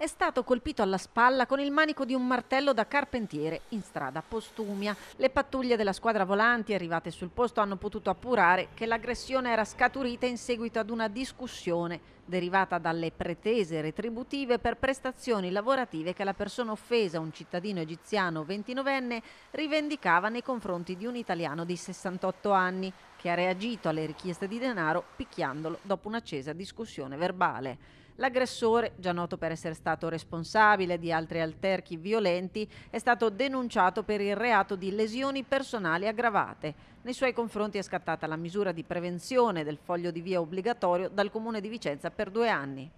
è stato colpito alla spalla con il manico di un martello da carpentiere in strada Postumia. Le pattuglie della squadra volanti arrivate sul posto hanno potuto appurare che l'aggressione era scaturita in seguito ad una discussione derivata dalle pretese retributive per prestazioni lavorative che la persona offesa, un cittadino egiziano 29enne, rivendicava nei confronti di un italiano di 68 anni che ha reagito alle richieste di denaro picchiandolo dopo un'accesa discussione verbale. L'aggressore, già noto per essere stato responsabile di altri alterchi violenti, è stato denunciato per il reato di lesioni personali aggravate. Nei suoi confronti è scattata la misura di prevenzione del foglio di via obbligatorio dal Comune di Vicenza per due anni.